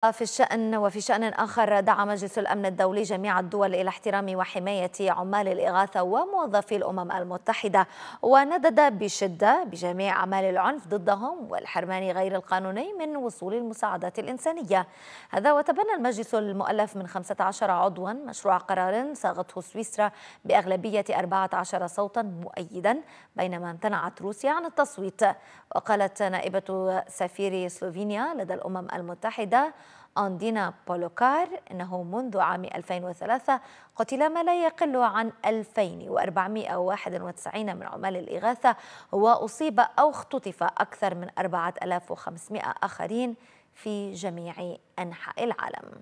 في الشأن وفي شأن آخر دعا مجلس الأمن الدولي جميع الدول إلى احترام وحماية عمال الإغاثة وموظفي الأمم المتحدة وندد بشدة بجميع أعمال العنف ضدهم والحرمان غير القانوني من وصول المساعدات الإنسانية هذا وتبنى المجلس المؤلف من 15 عضوا مشروع قرار صاغته سويسرا بأغلبية 14 صوتا مؤيدا بينما امتنعت روسيا عن التصويت وقالت نائبة سفير سلوفينيا لدى الأمم المتحدة أندينا بولوكار إنه منذ عام 2003 قتل ما لا يقل عن 2491 من عمال الإغاثة وأصيب أو اختطف أكثر من 4500 آخرين في جميع أنحاء العالم